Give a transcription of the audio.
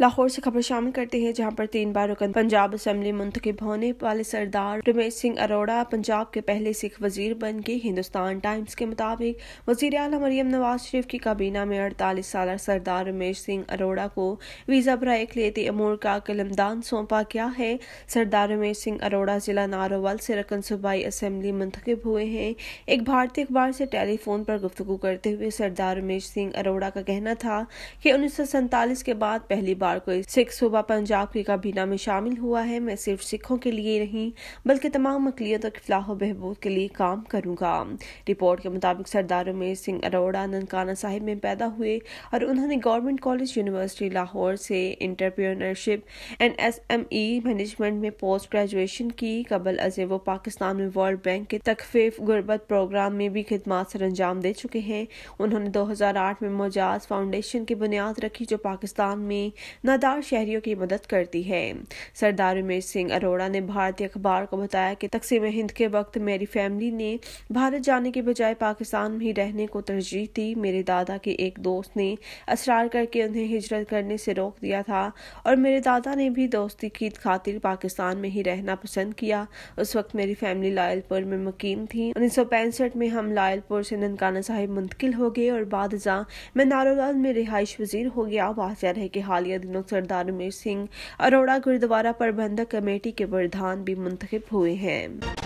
लाहौर से खबर शामिल करते हैं जहां पर तीन बार रुकन पंजाब असम्बली मुंतखब होने वाले सरदार रमेश सिंह अरोड़ा पंजाब के पहले सिख वजीर बन गए हिंदुस्तान टाइम्स के मुताबिक वजीर अला मरियम नवाज शरीफ की काबीना में अड़तालीस साल सरदार रमेश सिंह अरोड़ा को वीजा एक लेते अमूर का कलमदान सौंपा गया है सरदार रमेश सिंह अरोड़ा जिला नारोवाल से रकन सूबाई असम्बली मुंतखब हुए हैं एक भारतीय अखबार से टेलीफोन पर गुफ्तु करते हुए सरदार रमेश सिंह अरोड़ा का कहना था कि उन्नीस के बाद पहली बार मंगलवार को सिख सूबा पंजाब की काबीना में शामिल हुआ है मैं सिर्फ सिखों के लिए नहीं बल्कि तमाम अकलीत और फलाह बहबूद के लिए काम करूंगा रिपोर्ट के मुताबिक सरदार उमेर सिंह अरोड़ा ननकाना साहिब में पैदा हुए और उन्होंने गवर्नमेंट कॉलेज यूनिवर्सिटी लाहौर से entrepreneurship and S M E management में पोस्ट ग्रेजुएशन की कबल अजय वो पाकिस्तान में वर्ल्ड बैंक के तकफीफ गुर्बत प्रोग्राम में भी खदमात सर अंजाम दे चुके हैं उन्होंने दो हजार आठ में मोजाज फाउंडेशन की बुनियाद रखी जो पाकिस्तान में नादार शहरियों की मदद करती है सरदार उमेश सिंह अरोड़ा ने भारतीय अखबार को बताया कि तकसीम हिंद के वक्त मेरी फैमिली ने भारत जाने के बजाय पाकिस्तान में ही रहने को तरजीह दी मेरे दादा के एक दोस्त ने असरार करके उन्हें हिजरत करने से रोक दिया था और मेरे दादा ने भी दोस्ती की खातिर पाकिस्तान में ही रहना पसंद किया उस वक्त मेरी फैमिली लायलपुर में मुकीम थी उन्नीस में हम लायलपुर से ननकाना साहिब मुंतकिल हो गए और बाद मैं नारोलाल में रिहाइश वजीर हो गया वाजह है कि हालिया दिनों सरदार उमेश सिंह अरोड़ा गुरुद्वारा प्रबंधक कमेटी के प्रधान भी मुंतखब हुए हैं